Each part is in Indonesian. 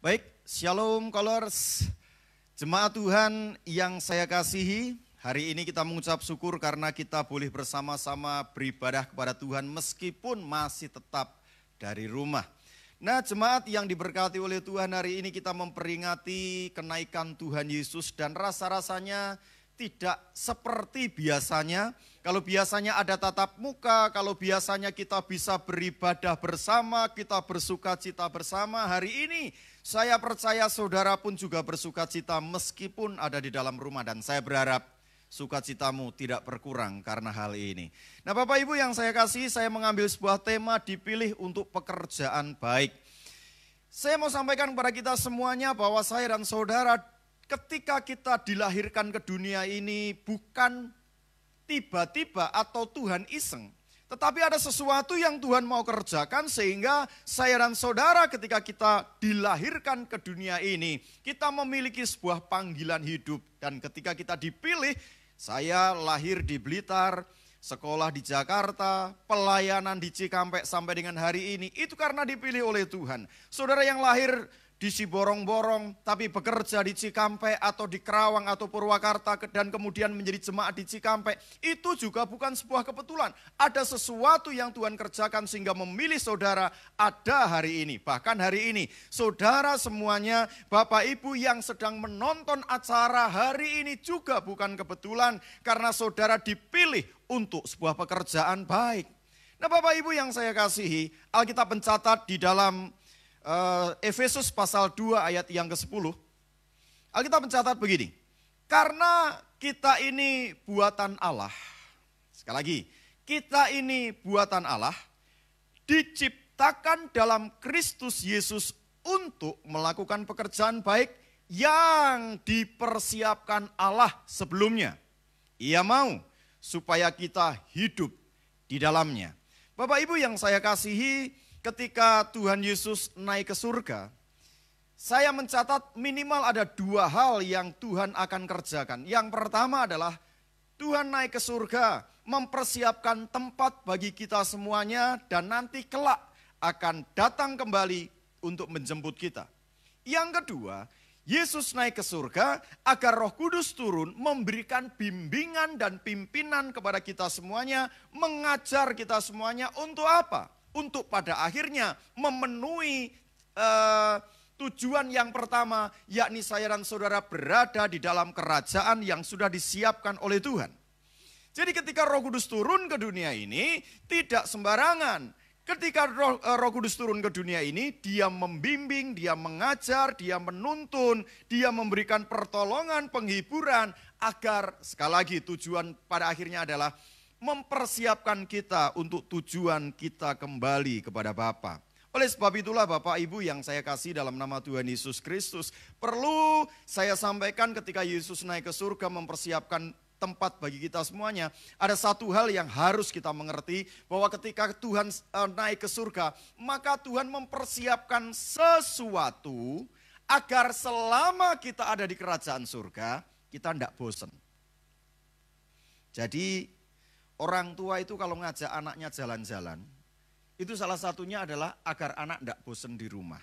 Baik, Shalom Colors. Jemaat Tuhan yang saya kasihi, hari ini kita mengucap syukur karena kita boleh bersama-sama beribadah kepada Tuhan meskipun masih tetap dari rumah. Nah jemaat yang diberkati oleh Tuhan hari ini kita memperingati kenaikan Tuhan Yesus dan rasa-rasanya tidak seperti biasanya. Kalau biasanya ada tatap muka, kalau biasanya kita bisa beribadah bersama, kita bersuka cita bersama, hari ini saya percaya saudara pun juga bersuka cita meskipun ada di dalam rumah dan saya berharap sukacitamu tidak berkurang karena hal ini. Nah Bapak Ibu yang saya kasih, saya mengambil sebuah tema dipilih untuk pekerjaan baik. Saya mau sampaikan kepada kita semuanya bahwa saya dan saudara ketika kita dilahirkan ke dunia ini bukan tiba-tiba atau Tuhan iseng. Tetapi ada sesuatu yang Tuhan mau kerjakan sehingga saya dan saudara ketika kita dilahirkan ke dunia ini, kita memiliki sebuah panggilan hidup. Dan ketika kita dipilih, saya lahir di Blitar, sekolah di Jakarta, pelayanan di Cikampek sampai dengan hari ini, itu karena dipilih oleh Tuhan. Saudara yang lahir di Siborong-borong, tapi bekerja di Cikampek atau di Kerawang atau Purwakarta dan kemudian menjadi jemaat di Cikampek, itu juga bukan sebuah kebetulan. Ada sesuatu yang Tuhan kerjakan sehingga memilih saudara ada hari ini. Bahkan hari ini, saudara semuanya, Bapak Ibu yang sedang menonton acara hari ini juga bukan kebetulan karena saudara dipilih untuk sebuah pekerjaan baik. Nah Bapak Ibu yang saya kasihi, Alkitab mencatat di dalam uh, Efesus pasal 2 ayat yang ke-10. Alkitab mencatat begini, karena kita ini buatan Allah. Sekali lagi, kita ini buatan Allah diciptakan dalam Kristus Yesus untuk melakukan pekerjaan baik yang dipersiapkan Allah sebelumnya. Ia mau supaya kita hidup di dalamnya. Bapak Ibu yang saya kasihi, ketika Tuhan Yesus naik ke surga, saya mencatat minimal ada dua hal yang Tuhan akan kerjakan. Yang pertama adalah Tuhan naik ke surga, mempersiapkan tempat bagi kita semuanya, dan nanti kelak akan datang kembali untuk menjemput kita. Yang kedua, Yesus naik ke surga agar Roh Kudus turun, memberikan bimbingan dan pimpinan kepada kita semuanya, mengajar kita semuanya untuk apa? untuk pada akhirnya memenuhi eh, tujuan yang pertama, yakni saya dan saudara berada di dalam kerajaan yang sudah disiapkan oleh Tuhan. Jadi ketika Roh Kudus turun ke dunia ini, tidak sembarangan. Ketika Roh, eh, Roh Kudus turun ke dunia ini, dia membimbing, dia mengajar, dia menuntun, dia memberikan pertolongan, penghiburan agar sekali lagi tujuan pada akhirnya adalah mempersiapkan kita untuk tujuan kita kembali kepada Bapa. Oleh sebab itulah Bapak Ibu yang saya kasih dalam nama Tuhan Yesus Kristus, perlu saya sampaikan ketika Yesus naik ke surga mempersiapkan tempat bagi kita semuanya. Ada satu hal yang harus kita mengerti bahwa ketika Tuhan eh, naik ke surga, maka Tuhan mempersiapkan sesuatu agar selama kita ada di kerajaan surga, kita tidak bosan. Jadi Orang tua itu kalau ngajak anaknya jalan-jalan, itu salah satunya adalah agar anak tidak bosen di rumah.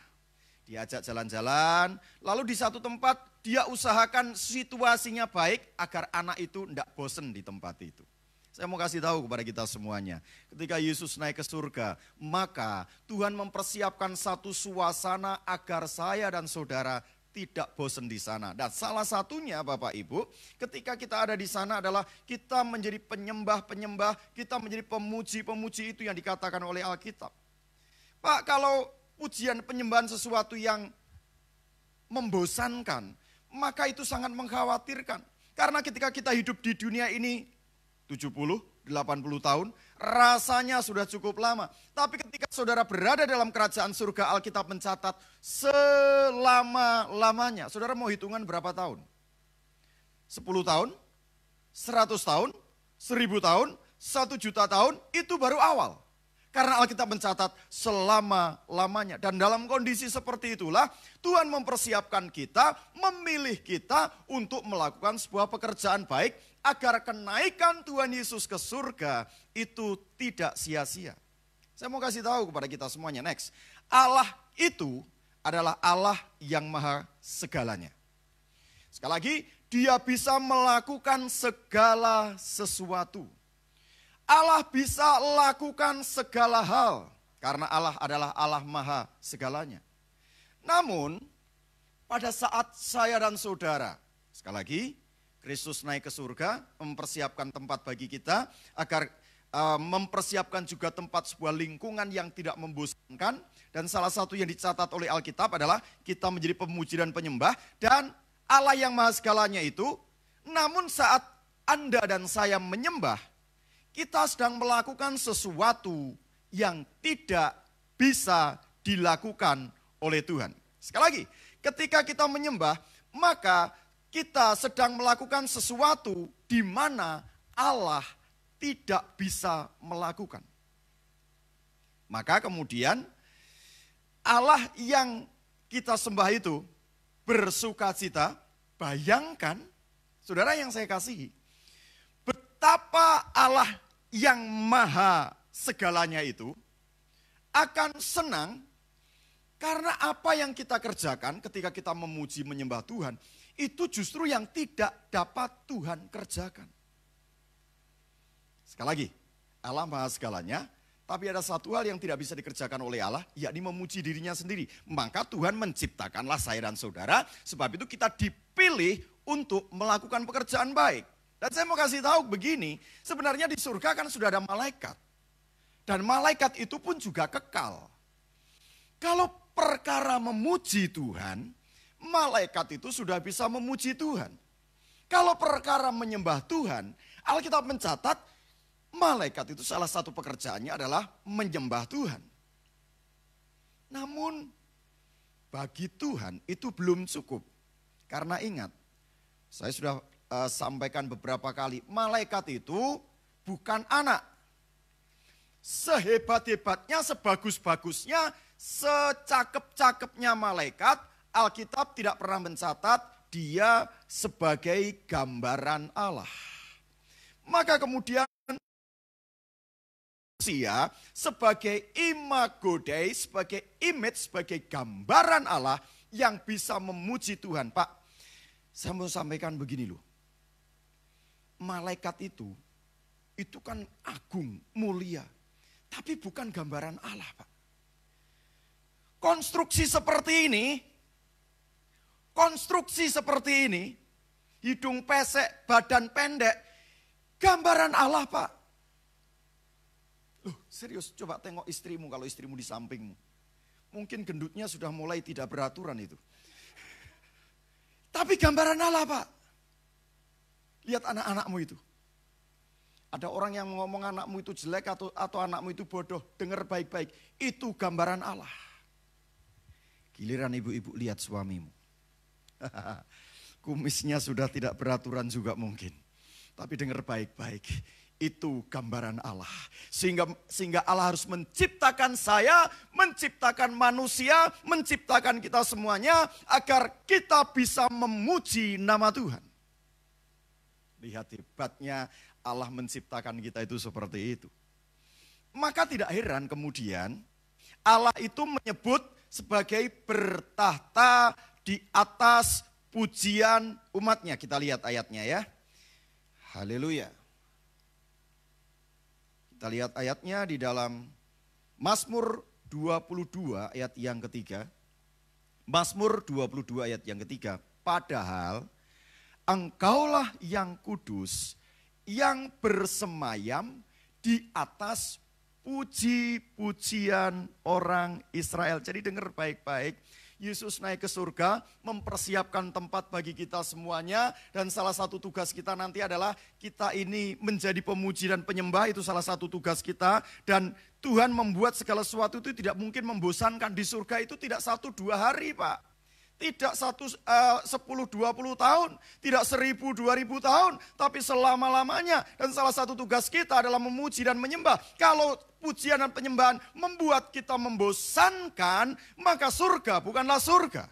Diajak jalan-jalan, lalu di satu tempat dia usahakan situasinya baik agar anak itu tidak bosen di tempat itu. Saya mau kasih tahu kepada kita semuanya. Ketika Yesus naik ke surga, maka Tuhan mempersiapkan satu suasana agar saya dan saudara tidak bosan di sana. Dan salah satunya Bapak Ibu, ketika kita ada di sana adalah kita menjadi penyembah-penyembah, kita menjadi pemuji-pemuji itu yang dikatakan oleh Alkitab. Pak, kalau pujian penyembahan sesuatu yang membosankan, maka itu sangat mengkhawatirkan. Karena ketika kita hidup di dunia ini 70, 80 tahun, rasanya sudah cukup lama. Tapi ketika saudara berada dalam kerajaan surga, Alkitab mencatat selama-lamanya. Saudara mau hitungan berapa tahun? 10 tahun? 100 tahun? 1000 tahun? 1 juta tahun? Itu baru awal. Karena Alkitab mencatat selama-lamanya. Dan dalam kondisi seperti itulah Tuhan mempersiapkan kita, memilih kita untuk melakukan sebuah pekerjaan baik agar kenaikan Tuhan Yesus ke surga itu tidak sia-sia. Saya mau kasih tahu kepada kita semuanya next. Allah itu adalah Allah yang maha segalanya. Sekali lagi, dia bisa melakukan segala sesuatu. Allah bisa lakukan segala hal karena Allah adalah Allah maha segalanya. Namun, pada saat saya dan saudara, sekali lagi, Kristus naik ke surga, mempersiapkan tempat bagi kita agar uh, mempersiapkan juga tempat sebuah lingkungan yang tidak membosankan dan salah satu yang dicatat oleh Alkitab adalah kita menjadi pemuji dan penyembah dan Allah yang maha segalanya itu namun saat Anda dan saya menyembah kita sedang melakukan sesuatu yang tidak bisa dilakukan oleh Tuhan. Sekali lagi, ketika kita menyembah, maka kita sedang melakukan sesuatu di mana Allah tidak bisa melakukan. Maka kemudian Allah yang kita sembah itu bersuka cita, bayangkan saudara yang saya kasihi, betapa Allah yang maha segalanya itu akan senang karena apa yang kita kerjakan ketika kita memuji menyembah Tuhan itu justru yang tidak dapat Tuhan kerjakan. Sekali lagi, Allah maha segalanya, tapi ada satu hal yang tidak bisa dikerjakan oleh Allah, yakni memuji dirinya sendiri. Maka Tuhan menciptakanlah saya dan saudara, sebab itu kita dipilih untuk melakukan pekerjaan baik. Dan saya mau kasih tahu begini, sebenarnya di surga kan sudah ada malaikat. Dan malaikat itu pun juga kekal. Kalau perkara memuji Tuhan, malaikat itu sudah bisa memuji Tuhan. Kalau perkara menyembah Tuhan, Alkitab mencatat malaikat itu salah satu pekerjaannya adalah menyembah Tuhan. Namun bagi Tuhan itu belum cukup. Karena ingat, saya sudah uh, sampaikan beberapa kali, malaikat itu bukan anak. Sehebat-hebatnya, sebagus-bagusnya, secakep-cakepnya malaikat, Alkitab tidak pernah mencatat dia sebagai gambaran Allah. Maka kemudian manusia sebagai imago Dei, sebagai image, sebagai gambaran Allah yang bisa memuji Tuhan. Pak, saya mau sampaikan begini loh. Malaikat itu, itu kan agung, mulia. Tapi bukan gambaran Allah Pak. Konstruksi seperti ini konstruksi seperti ini, hidung pesek, badan pendek, gambaran Allah pak. Loh, serius, coba tengok istrimu kalau istrimu di sampingmu. Mungkin gendutnya sudah mulai tidak beraturan itu. Tapi gambaran Allah pak. Lihat anak-anakmu itu. Ada orang yang ngomong anakmu itu jelek atau atau anakmu itu bodoh, dengar baik-baik. Itu gambaran Allah. Giliran ibu-ibu lihat suamimu. Kumisnya sudah tidak beraturan juga mungkin. Tapi dengar baik-baik. Itu gambaran Allah. Sehingga sehingga Allah harus menciptakan saya, menciptakan manusia, menciptakan kita semuanya agar kita bisa memuji nama Tuhan. Lihat hebatnya Allah menciptakan kita itu seperti itu. Maka tidak heran kemudian Allah itu menyebut sebagai bertahta di atas pujian umatnya. Kita lihat ayatnya ya. Haleluya. Kita lihat ayatnya di dalam Mazmur 22 ayat yang ketiga. Mazmur 22 ayat yang ketiga. Padahal engkaulah yang kudus yang bersemayam di atas puji-pujian orang Israel. Jadi dengar baik-baik Yesus naik ke surga, mempersiapkan tempat bagi kita semuanya. Dan salah satu tugas kita nanti adalah kita ini menjadi pemuji dan penyembah, itu salah satu tugas kita. Dan Tuhan membuat segala sesuatu itu tidak mungkin membosankan di surga itu tidak satu dua hari Pak. Tidak satu, eh, sepuluh dua puluh tahun, tidak seribu dua ribu tahun, tapi selama-lamanya. Dan salah satu tugas kita adalah memuji dan menyembah. Kalau pujian dan penyembahan membuat kita membosankan, maka surga bukanlah surga.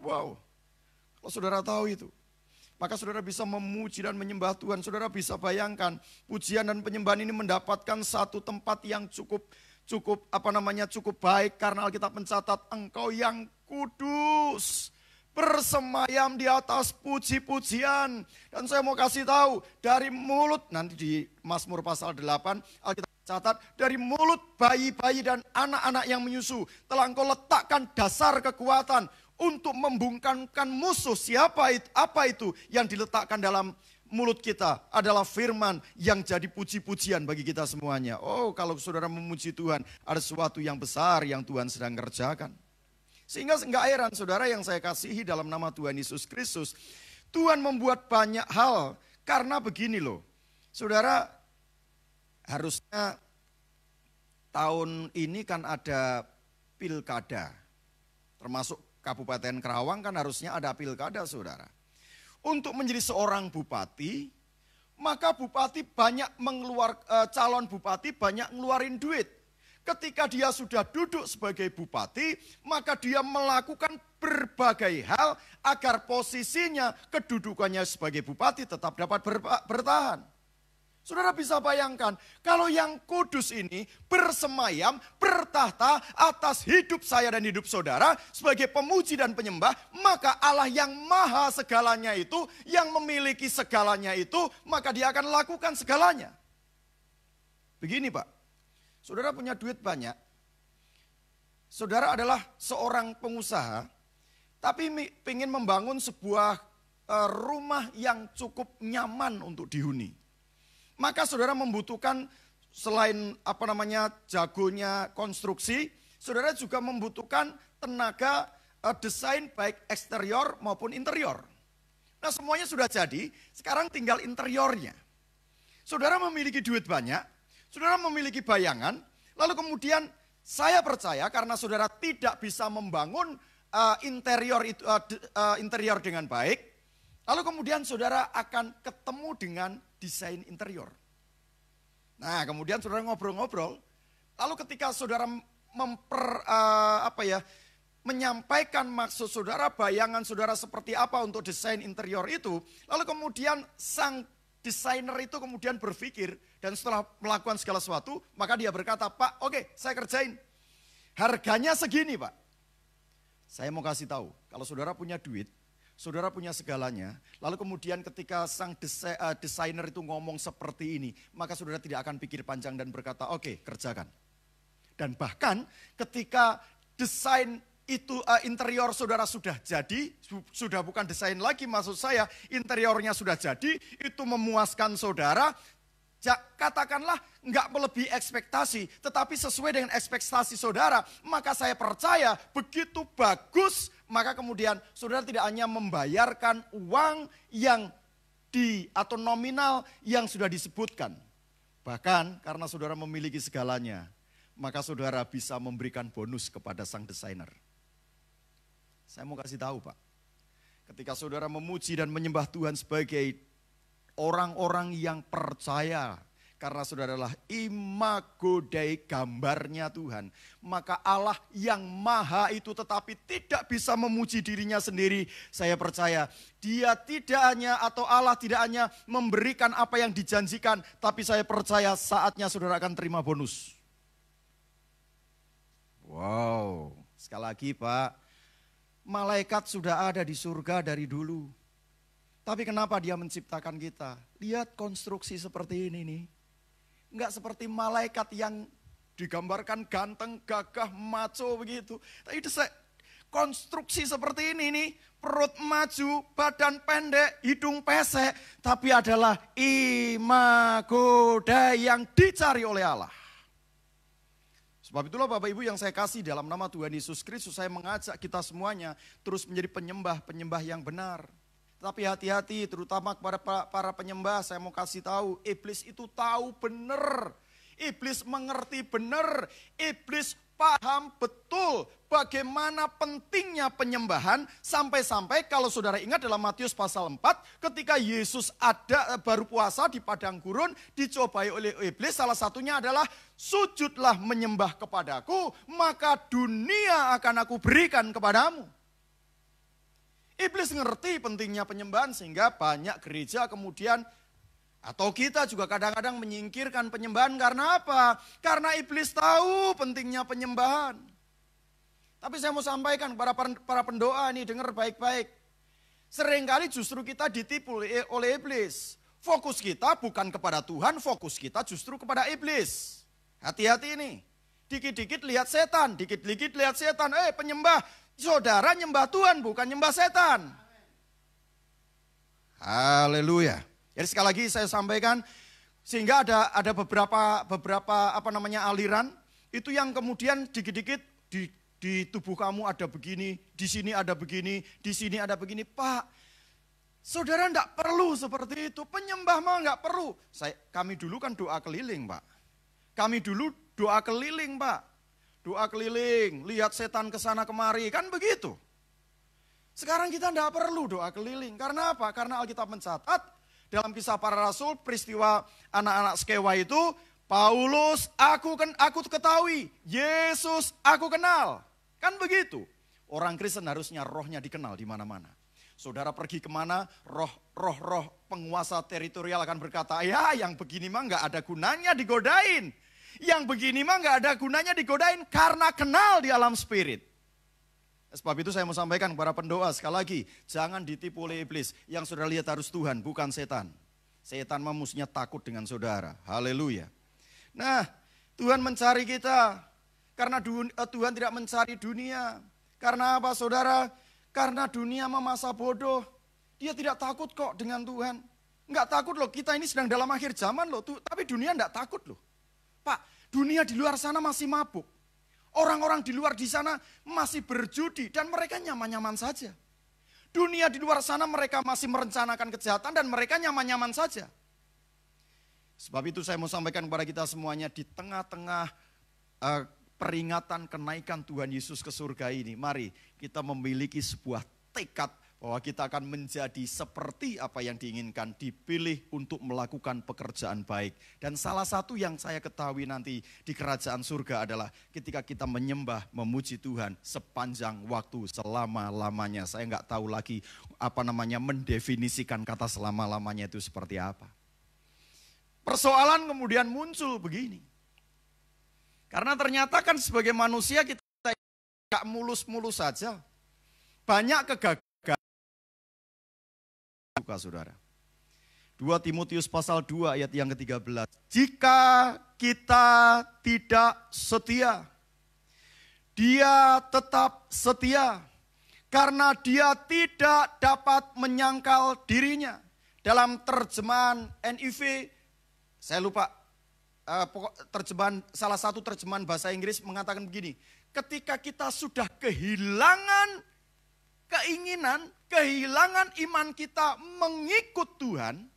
Wow, kalau saudara tahu itu, maka saudara bisa memuji dan menyembah Tuhan. Saudara bisa bayangkan pujian dan penyembahan ini mendapatkan satu tempat yang cukup cukup apa namanya cukup baik karena Alkitab mencatat engkau yang kudus bersemayam di atas puji-pujian dan saya mau kasih tahu dari mulut nanti di Mazmur pasal 8 Alkitab catat dari mulut bayi-bayi dan anak-anak yang menyusu telah engkau letakkan dasar kekuatan untuk membungkamkan musuh siapa itu apa itu yang diletakkan dalam mulut kita adalah firman yang jadi puji-pujian bagi kita semuanya. Oh, kalau saudara memuji Tuhan, ada sesuatu yang besar yang Tuhan sedang kerjakan. Sehingga enggak heran saudara yang saya kasihi dalam nama Tuhan Yesus Kristus. Tuhan membuat banyak hal karena begini loh. Saudara harusnya tahun ini kan ada pilkada. Termasuk Kabupaten Kerawang kan harusnya ada pilkada saudara untuk menjadi seorang bupati, maka bupati banyak mengeluar eh, calon bupati banyak ngeluarin duit. Ketika dia sudah duduk sebagai bupati, maka dia melakukan berbagai hal agar posisinya, kedudukannya sebagai bupati tetap dapat bertahan. Saudara bisa bayangkan, kalau yang kudus ini bersemayam, bertahta atas hidup saya dan hidup saudara sebagai pemuji dan penyembah, maka Allah yang maha segalanya itu, yang memiliki segalanya itu, maka dia akan lakukan segalanya. Begini Pak, saudara punya duit banyak, saudara adalah seorang pengusaha, tapi ingin membangun sebuah eh, rumah yang cukup nyaman untuk dihuni maka saudara membutuhkan selain apa namanya jagonya konstruksi, saudara juga membutuhkan tenaga uh, desain baik eksterior maupun interior. Nah semuanya sudah jadi, sekarang tinggal interiornya. Saudara memiliki duit banyak, saudara memiliki bayangan, lalu kemudian saya percaya karena saudara tidak bisa membangun uh, interior itu uh, uh, interior dengan baik, lalu kemudian saudara akan ketemu dengan desain interior. Nah, kemudian saudara ngobrol-ngobrol, lalu ketika saudara memper uh, apa ya, menyampaikan maksud saudara, bayangan saudara seperti apa untuk desain interior itu, lalu kemudian sang desainer itu kemudian berpikir dan setelah melakukan segala sesuatu, maka dia berkata, "Pak, oke, okay, saya kerjain. Harganya segini, Pak." Saya mau kasih tahu, kalau saudara punya duit, Saudara punya segalanya, lalu kemudian ketika sang eh, desainer itu ngomong seperti ini, maka saudara tidak akan pikir panjang dan berkata, "Oke, okay, kerjakan." Dan bahkan ketika desain itu uh, interior saudara sudah jadi, su sudah bukan desain lagi maksud saya, interiornya sudah jadi, itu memuaskan saudara. Ja, katakanlah nggak melebihi ekspektasi, tetapi sesuai dengan ekspektasi saudara, maka saya percaya begitu bagus maka kemudian saudara tidak hanya membayarkan uang yang di atau nominal yang sudah disebutkan. Bahkan karena saudara memiliki segalanya, maka saudara bisa memberikan bonus kepada sang desainer. Saya mau kasih tahu, Pak. Ketika saudara memuji dan menyembah Tuhan sebagai orang-orang yang percaya karena saudara adalah imago Dei gambarnya Tuhan. Maka Allah yang maha itu tetapi tidak bisa memuji dirinya sendiri. Saya percaya dia tidak hanya atau Allah tidak hanya memberikan apa yang dijanjikan. Tapi saya percaya saatnya saudara akan terima bonus. Wow, sekali lagi Pak, malaikat sudah ada di surga dari dulu. Tapi kenapa dia menciptakan kita? Lihat konstruksi seperti ini nih. Enggak seperti malaikat yang digambarkan ganteng, gagah, maco begitu. Tapi konstruksi seperti ini nih, perut maju, badan pendek, hidung pesek, tapi adalah imago Dei yang dicari oleh Allah. Sebab itulah Bapak Ibu yang saya kasih dalam nama Tuhan Yesus Kristus, saya mengajak kita semuanya terus menjadi penyembah-penyembah yang benar. Tapi hati-hati terutama kepada para penyembah saya mau kasih tahu iblis itu tahu benar. Iblis mengerti benar, iblis paham betul bagaimana pentingnya penyembahan sampai-sampai kalau saudara ingat dalam Matius pasal 4 ketika Yesus ada eh, baru puasa di padang gurun dicobai oleh iblis salah satunya adalah sujudlah menyembah kepadaku maka dunia akan aku berikan kepadamu Iblis ngerti pentingnya penyembahan sehingga banyak gereja kemudian atau kita juga kadang-kadang menyingkirkan penyembahan karena apa? Karena iblis tahu pentingnya penyembahan. Tapi saya mau sampaikan kepada para pendoa ini dengar baik-baik. Seringkali justru kita ditipu oleh iblis. Fokus kita bukan kepada Tuhan, fokus kita justru kepada iblis. Hati-hati ini. Dikit-dikit lihat setan, dikit-dikit lihat setan. Eh penyembah, saudara nyembah Tuhan bukan nyembah setan. Haleluya. Jadi sekali lagi saya sampaikan sehingga ada ada beberapa beberapa apa namanya aliran itu yang kemudian dikit-dikit di di tubuh kamu ada begini, di sini ada begini, di sini ada begini. Pak, saudara tidak perlu seperti itu. Penyembah mah nggak perlu. Saya, kami dulu kan doa keliling, Pak. Kami dulu doa keliling, Pak doa keliling, lihat setan ke sana kemari, kan begitu. Sekarang kita tidak perlu doa keliling. Karena apa? Karena Alkitab mencatat dalam kisah para rasul peristiwa anak-anak skewa itu Paulus aku ken aku ketahui, Yesus aku kenal. Kan begitu. Orang Kristen harusnya rohnya dikenal di mana-mana. Saudara pergi kemana, roh roh roh penguasa teritorial akan berkata, ya yang begini mah nggak ada gunanya digodain. Yang begini mah nggak ada gunanya digodain karena kenal di alam spirit. Ya, sebab itu saya mau sampaikan kepada pendoa sekali lagi, jangan ditipu oleh iblis. Yang sudah lihat harus Tuhan, bukan setan. Setan memusnya takut dengan saudara. Haleluya. Nah, Tuhan mencari kita karena eh, Tuhan tidak mencari dunia. Karena apa saudara? Karena dunia memasak bodoh. Dia tidak takut kok dengan Tuhan. Enggak takut loh, kita ini sedang dalam akhir zaman loh. tapi dunia enggak takut loh. Pak, dunia di luar sana masih mabuk. Orang-orang di luar di sana masih berjudi dan mereka nyaman-nyaman saja. Dunia di luar sana mereka masih merencanakan kejahatan dan mereka nyaman-nyaman saja. Sebab itu saya mau sampaikan kepada kita semuanya di tengah-tengah uh, peringatan kenaikan Tuhan Yesus ke surga ini. Mari kita memiliki sebuah tekad bahwa kita akan menjadi seperti apa yang diinginkan, dipilih untuk melakukan pekerjaan baik. Dan salah satu yang saya ketahui nanti di kerajaan surga adalah ketika kita menyembah, memuji Tuhan sepanjang waktu, selama-lamanya. Saya nggak tahu lagi apa namanya mendefinisikan kata selama-lamanya itu seperti apa. Persoalan kemudian muncul begini. Karena ternyata kan sebagai manusia kita tidak mulus-mulus saja. Banyak kegagalan buka saudara. 2 Timotius pasal 2 ayat yang ke-13. Jika kita tidak setia, dia tetap setia karena dia tidak dapat menyangkal dirinya. Dalam terjemahan NIV, saya lupa eh, terjemahan salah satu terjemahan bahasa Inggris mengatakan begini, ketika kita sudah kehilangan keinginan kehilangan iman kita mengikut Tuhan,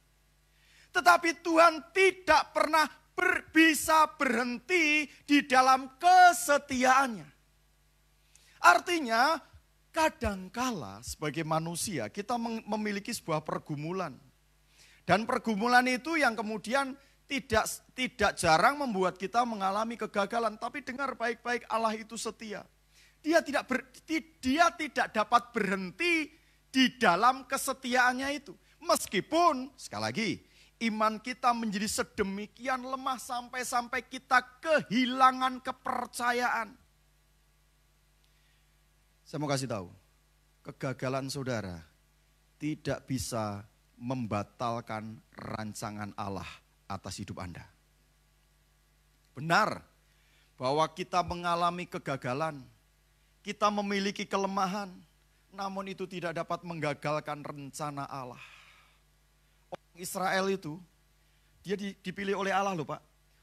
tetapi Tuhan tidak pernah ber, bisa berhenti di dalam kesetiaannya. Artinya, kadangkala sebagai manusia kita memiliki sebuah pergumulan. Dan pergumulan itu yang kemudian tidak tidak jarang membuat kita mengalami kegagalan, tapi dengar baik-baik Allah itu setia. Dia tidak ber, dia tidak dapat berhenti di dalam kesetiaannya itu. Meskipun, sekali lagi, iman kita menjadi sedemikian lemah sampai-sampai kita kehilangan kepercayaan. Saya mau kasih tahu, kegagalan saudara tidak bisa membatalkan rancangan Allah atas hidup Anda. Benar bahwa kita mengalami kegagalan, kita memiliki kelemahan, namun itu tidak dapat menggagalkan rencana Allah. Orang Israel itu, dia dipilih oleh Allah loh Pak.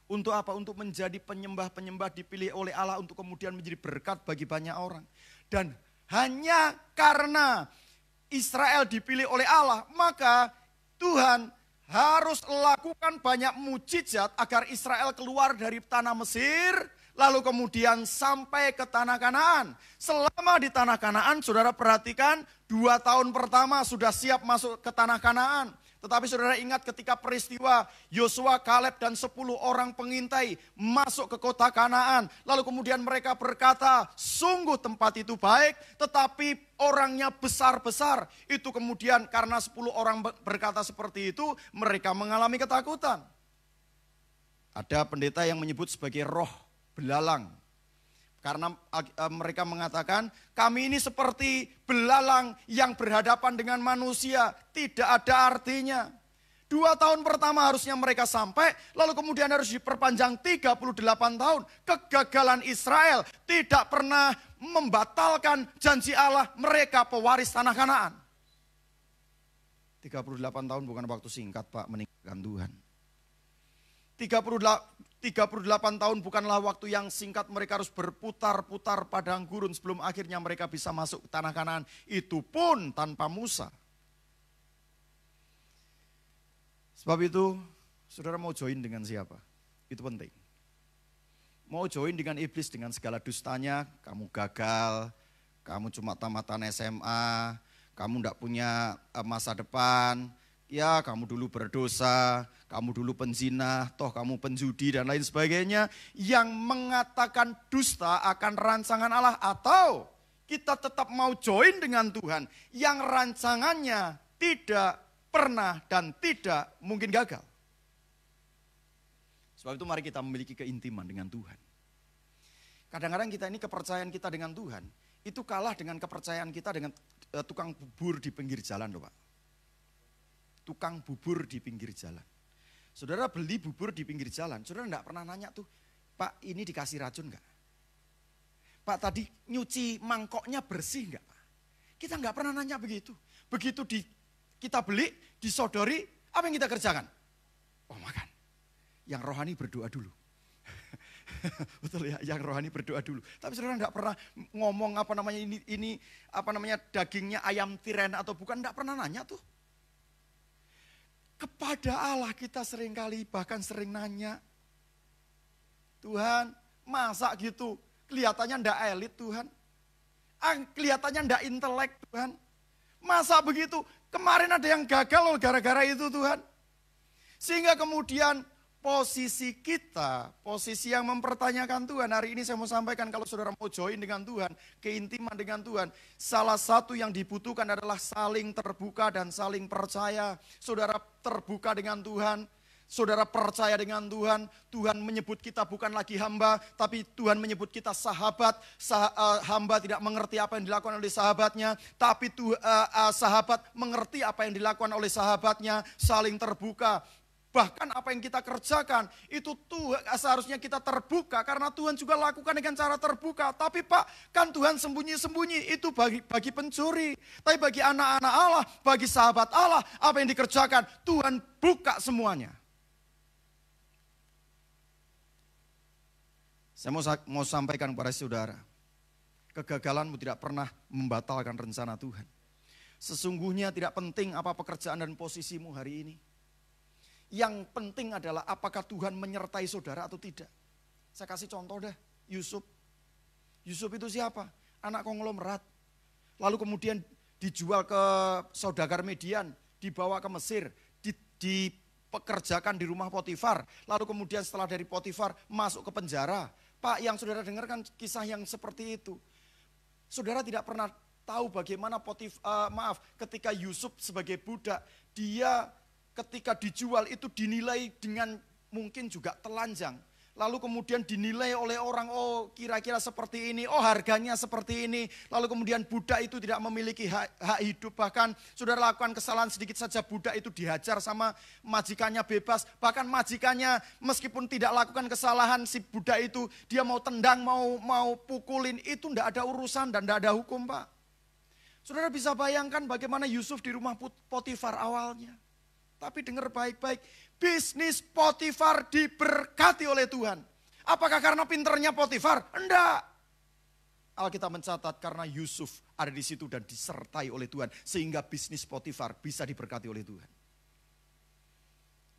Untuk apa? Untuk menjadi penyembah-penyembah dipilih oleh Allah untuk kemudian menjadi berkat bagi banyak orang. Dan hanya karena Israel dipilih oleh Allah, maka Tuhan harus lakukan banyak mujizat agar Israel keluar dari tanah Mesir lalu kemudian sampai ke tanah Kanaan. Selama di tanah Kanaan, saudara perhatikan, dua tahun pertama sudah siap masuk ke tanah Kanaan. Tetapi saudara ingat ketika peristiwa Yosua, Kaleb dan sepuluh orang pengintai masuk ke kota Kanaan. Lalu kemudian mereka berkata, sungguh tempat itu baik tetapi orangnya besar-besar. Itu kemudian karena sepuluh orang berkata seperti itu mereka mengalami ketakutan. Ada pendeta yang menyebut sebagai roh belalang. Karena eh, eh, mereka mengatakan, kami ini seperti belalang yang berhadapan dengan manusia, tidak ada artinya. Dua tahun pertama harusnya mereka sampai, lalu kemudian harus diperpanjang 38 tahun. Kegagalan Israel tidak pernah membatalkan janji Allah mereka pewaris tanah kanaan. 38 tahun bukan waktu singkat Pak meninggalkan Tuhan. 38 38 tahun bukanlah waktu yang singkat mereka harus berputar-putar padang gurun sebelum akhirnya mereka bisa masuk ke tanah kanan. Itu pun tanpa Musa. Sebab itu saudara mau join dengan siapa? Itu penting. Mau join dengan iblis dengan segala dustanya, kamu gagal, kamu cuma tamatan SMA, kamu tidak punya eh, masa depan, ya kamu dulu berdosa, kamu dulu penzina, toh kamu penjudi dan lain sebagainya yang mengatakan dusta akan rancangan Allah atau kita tetap mau join dengan Tuhan yang rancangannya tidak pernah dan tidak mungkin gagal. Sebab itu mari kita memiliki keintiman dengan Tuhan. Kadang-kadang kita ini kepercayaan kita dengan Tuhan itu kalah dengan kepercayaan kita dengan eh, tukang bubur di pinggir jalan loh Pak tukang bubur di pinggir jalan. Saudara beli bubur di pinggir jalan, saudara enggak pernah nanya tuh, Pak ini dikasih racun enggak? Pak tadi nyuci mangkoknya bersih enggak Pak? Kita enggak pernah nanya begitu. Begitu di, kita beli, disodori, apa yang kita kerjakan? Oh makan. Yang rohani berdoa dulu. Betul ya, yang rohani berdoa dulu. Tapi saudara enggak pernah ngomong apa namanya ini, ini apa namanya dagingnya ayam tiren atau bukan, enggak pernah nanya tuh. Kepada Allah kita seringkali bahkan sering nanya. Tuhan, masa gitu? Kelihatannya ndak elit Tuhan. Ah, kelihatannya ndak intelek Tuhan. Masa begitu? Kemarin ada yang gagal loh gara-gara itu Tuhan. Sehingga kemudian posisi kita, posisi yang mempertanyakan Tuhan. Hari ini saya mau sampaikan kalau saudara mau join dengan Tuhan, keintiman dengan Tuhan, salah satu yang dibutuhkan adalah saling terbuka dan saling percaya. Saudara terbuka dengan Tuhan, saudara percaya dengan Tuhan, Tuhan menyebut kita bukan lagi hamba, tapi Tuhan menyebut kita sahabat. Sah, uh, hamba tidak mengerti apa yang dilakukan oleh sahabatnya, tapi tuh, eh, uh, eh, uh, sahabat mengerti apa yang dilakukan oleh sahabatnya, saling terbuka. Bahkan apa yang kita kerjakan itu tuh seharusnya kita terbuka karena Tuhan juga lakukan dengan cara terbuka. Tapi Pak, kan Tuhan sembunyi-sembunyi itu bagi bagi pencuri. Tapi bagi anak-anak Allah, bagi sahabat Allah, apa yang dikerjakan Tuhan buka semuanya. Saya mau mau sampaikan kepada saudara, kegagalanmu tidak pernah membatalkan rencana Tuhan. Sesungguhnya tidak penting apa pekerjaan dan posisimu hari ini yang penting adalah apakah Tuhan menyertai saudara atau tidak. Saya kasih contoh deh, Yusuf. Yusuf itu siapa? Anak konglomerat. Lalu kemudian dijual ke saudagar median, dibawa ke Mesir, di, dipekerjakan di rumah Potifar. Lalu kemudian setelah dari Potifar masuk ke penjara. Pak yang saudara dengarkan kisah yang seperti itu. Saudara tidak pernah tahu bagaimana Potif, uh, maaf ketika Yusuf sebagai budak dia ketika dijual itu dinilai dengan mungkin juga telanjang. Lalu kemudian dinilai oleh orang, oh kira-kira seperti ini, oh harganya seperti ini. Lalu kemudian budak itu tidak memiliki hak, hak hidup. Bahkan sudah lakukan kesalahan sedikit saja, budak itu dihajar sama majikannya bebas. Bahkan majikannya meskipun tidak lakukan kesalahan, si budak itu dia mau tendang, mau mau pukulin. Itu tidak ada urusan dan tidak ada hukum Pak. Saudara bisa bayangkan bagaimana Yusuf di rumah Potifar awalnya. Tapi dengar baik-baik, bisnis Potifar diberkati oleh Tuhan. Apakah karena pinternya Potifar? Enggak. Alkitab mencatat karena Yusuf ada di situ dan disertai oleh Tuhan. Sehingga bisnis Potifar bisa diberkati oleh Tuhan.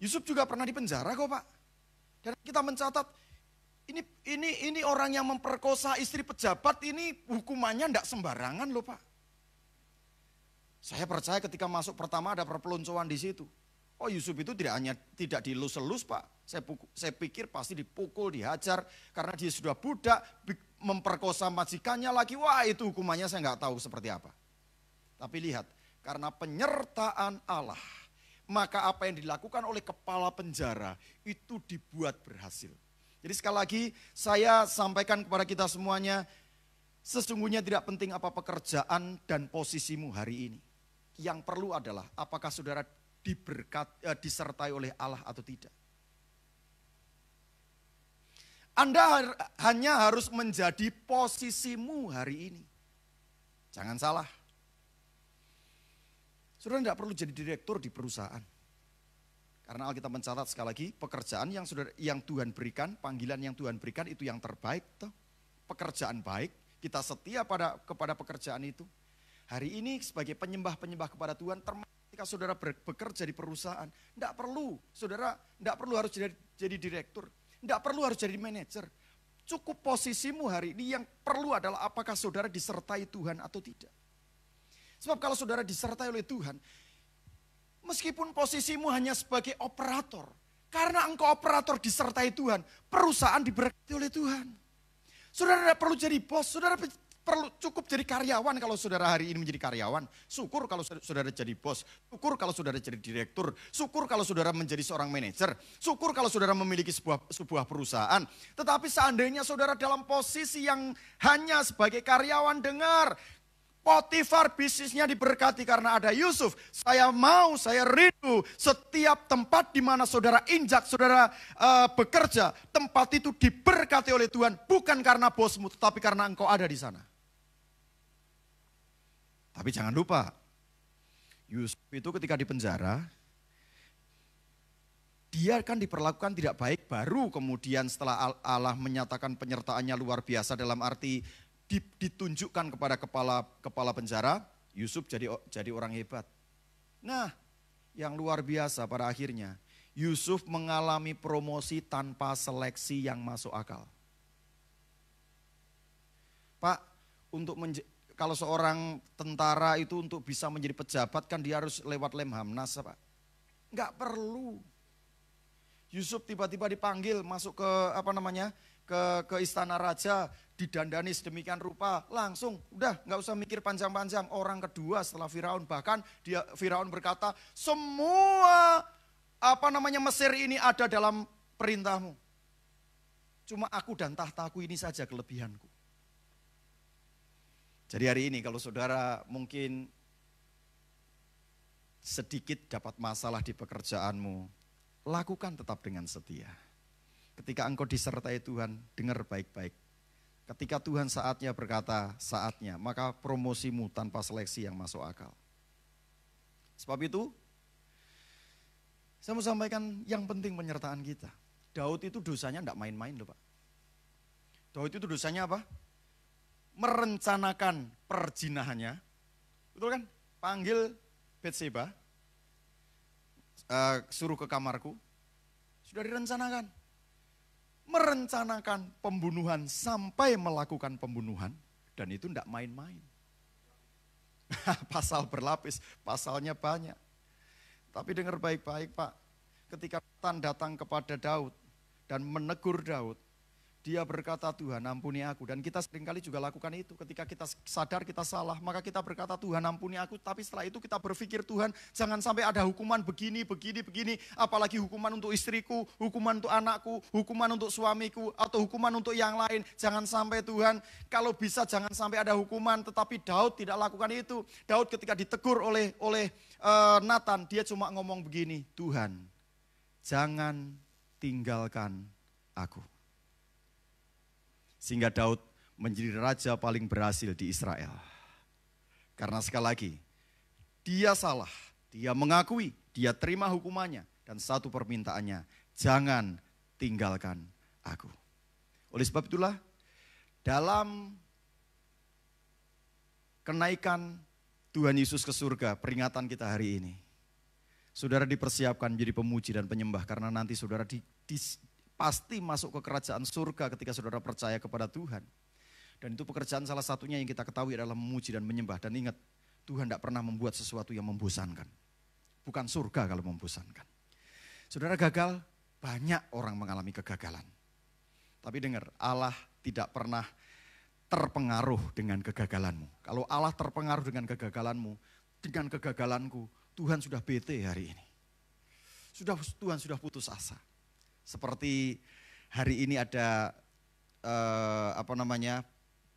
Yusuf juga pernah dipenjara kok pak. Dan kita mencatat ini ini ini orang yang memperkosa istri pejabat ini hukumannya tidak sembarangan loh pak. Saya percaya ketika masuk pertama ada perpeloncoan di situ. Oh Yusuf itu tidak hanya tidak dilus lus pak, saya, saya pikir pasti dipukul, dihajar karena dia sudah budak, memperkosa majikannya lagi. Wah itu hukumannya saya nggak tahu seperti apa. Tapi lihat, karena penyertaan Allah, maka apa yang dilakukan oleh kepala penjara itu dibuat berhasil. Jadi sekali lagi saya sampaikan kepada kita semuanya, sesungguhnya tidak penting apa pekerjaan dan posisimu hari ini. Yang perlu adalah apakah saudara diberkat, eh, disertai oleh Allah atau tidak. Anda hanya harus menjadi posisimu hari ini. Jangan salah. Saudara tidak perlu jadi direktur di perusahaan. Karena Alkitab mencatat sekali lagi, pekerjaan yang sudah yang Tuhan berikan, panggilan yang Tuhan berikan itu yang terbaik. Toh. Pekerjaan baik, kita setia pada kepada pekerjaan itu. Hari ini sebagai penyembah-penyembah kepada Tuhan termasuk ketika saudara bekerja di perusahaan, tidak perlu, saudara tidak perlu harus jadi, jadi direktur, tidak perlu harus jadi manajer. Cukup posisimu hari ini yang perlu adalah apakah saudara disertai Tuhan atau tidak. Sebab kalau saudara disertai oleh Tuhan, meskipun posisimu hanya sebagai operator, karena engkau operator disertai Tuhan, perusahaan diberkati oleh Tuhan. Saudara tidak perlu jadi bos, saudara Perlu cukup jadi karyawan kalau saudara hari ini menjadi karyawan. Syukur kalau saudara jadi bos. Syukur kalau saudara jadi direktur. Syukur kalau saudara menjadi seorang manajer. Syukur kalau saudara memiliki sebuah sebuah perusahaan. Tetapi seandainya saudara dalam posisi yang hanya sebagai karyawan dengar, Potifar bisnisnya diberkati karena ada Yusuf. Saya mau, saya rindu setiap tempat di mana saudara injak, saudara uh, bekerja, tempat itu diberkati oleh Tuhan bukan karena bosmu, tetapi karena engkau ada di sana. Tapi jangan lupa, Yusuf itu ketika di penjara, dia kan diperlakukan tidak baik baru kemudian setelah Allah menyatakan penyertaannya luar biasa dalam arti ditunjukkan kepada kepala kepala penjara Yusuf jadi jadi orang hebat. Nah, yang luar biasa pada akhirnya Yusuf mengalami promosi tanpa seleksi yang masuk akal. Pak, untuk kalau seorang tentara itu untuk bisa menjadi pejabat kan dia harus lewat Lemhamnas Pak. Enggak perlu. Yusuf tiba-tiba dipanggil masuk ke apa namanya? ke ke istana raja didandani sedemikian rupa langsung udah nggak usah mikir panjang-panjang orang kedua setelah Firaun bahkan dia Firaun berkata semua apa namanya Mesir ini ada dalam perintahmu cuma aku dan tahtaku ini saja kelebihanku jadi hari ini kalau saudara mungkin sedikit dapat masalah di pekerjaanmu, lakukan tetap dengan setia. Ketika engkau disertai Tuhan, dengar baik-baik. Ketika Tuhan saatnya berkata, saatnya, maka promosimu tanpa seleksi yang masuk akal. Sebab itu, saya mau sampaikan yang penting penyertaan kita. Daud itu dosanya tidak main-main loh Pak. Daud itu dosanya apa? merencanakan perjinahannya. Betul kan? Panggil Betseba, uh, eh, suruh ke kamarku. Sudah direncanakan. Merencanakan pembunuhan sampai melakukan pembunuhan. Dan itu tidak main-main. Pasal berlapis, pasalnya banyak. Tapi dengar baik-baik Pak, ketika Tan datang kepada Daud dan menegur Daud, dia berkata, Tuhan ampuni aku. Dan kita seringkali juga lakukan itu. Ketika kita sadar kita salah, maka kita berkata, Tuhan ampuni aku. Tapi setelah itu kita berpikir, Tuhan jangan sampai ada hukuman begini, begini, begini. Apalagi hukuman untuk istriku, hukuman untuk anakku, hukuman untuk suamiku, atau hukuman untuk yang lain. Jangan sampai Tuhan, kalau bisa jangan sampai ada hukuman. Tetapi Daud tidak lakukan itu. Daud ketika ditegur oleh oleh uh, Nathan, dia cuma ngomong begini, Tuhan jangan tinggalkan aku. Sehingga Daud menjadi raja paling berhasil di Israel. Karena sekali lagi, dia salah, dia mengakui, dia terima hukumannya. Dan satu permintaannya, jangan tinggalkan aku. Oleh sebab itulah, dalam kenaikan Tuhan Yesus ke surga, peringatan kita hari ini. Saudara dipersiapkan menjadi pemuji dan penyembah karena nanti saudara di, di, pasti masuk ke kerajaan surga ketika saudara percaya kepada Tuhan. Dan itu pekerjaan salah satunya yang kita ketahui adalah memuji dan menyembah. Dan ingat, Tuhan tidak pernah membuat sesuatu yang membosankan. Bukan surga kalau membosankan. Saudara gagal, banyak orang mengalami kegagalan. Tapi dengar, Allah tidak pernah terpengaruh dengan kegagalanmu. Kalau Allah terpengaruh dengan kegagalanmu, dengan kegagalanku, Tuhan sudah bete hari ini. Sudah Tuhan sudah putus asa. Seperti hari ini ada eh, apa namanya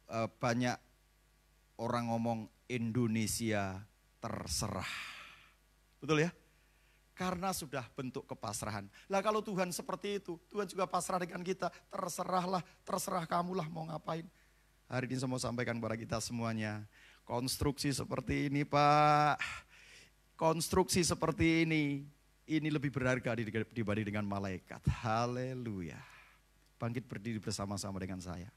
eh, banyak orang ngomong Indonesia terserah. Betul ya? Karena sudah bentuk kepasrahan. Lah kalau Tuhan seperti itu, Tuhan juga pasrah dengan kita. Terserahlah, terserah kamulah mau ngapain. Hari ini saya mau sampaikan kepada kita semuanya. Konstruksi seperti ini Pak. Konstruksi seperti ini ini lebih berharga dibanding dengan malaikat. Haleluya. Bangkit berdiri bersama-sama dengan saya.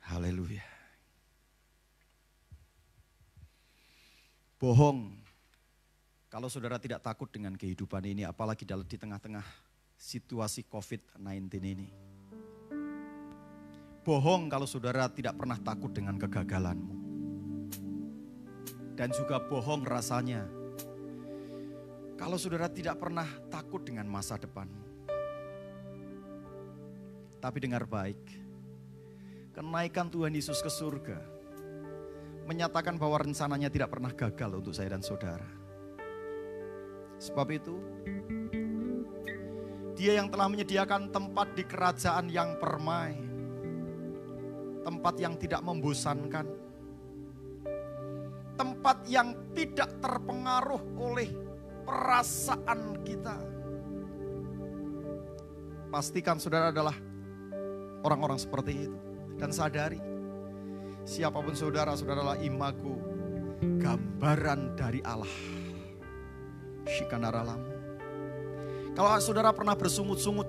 Haleluya. Bohong. Kalau saudara tidak takut dengan kehidupan ini, apalagi dalam di tengah-tengah situasi COVID-19 ini. Bohong kalau saudara tidak pernah takut dengan kegagalanmu dan juga bohong rasanya. Kalau saudara tidak pernah takut dengan masa depanmu. Tapi dengar baik. Kenaikan Tuhan Yesus ke surga menyatakan bahwa rencananya tidak pernah gagal untuk saya dan saudara. Sebab itu, dia yang telah menyediakan tempat di kerajaan yang permai, tempat yang tidak membosankan, tempat yang tidak terpengaruh oleh perasaan kita. Pastikan saudara adalah orang-orang seperti itu. Dan sadari, siapapun saudara, saudara adalah imago, gambaran dari Allah. Shikanaralamu. Kalau saudara pernah bersungut-sungut,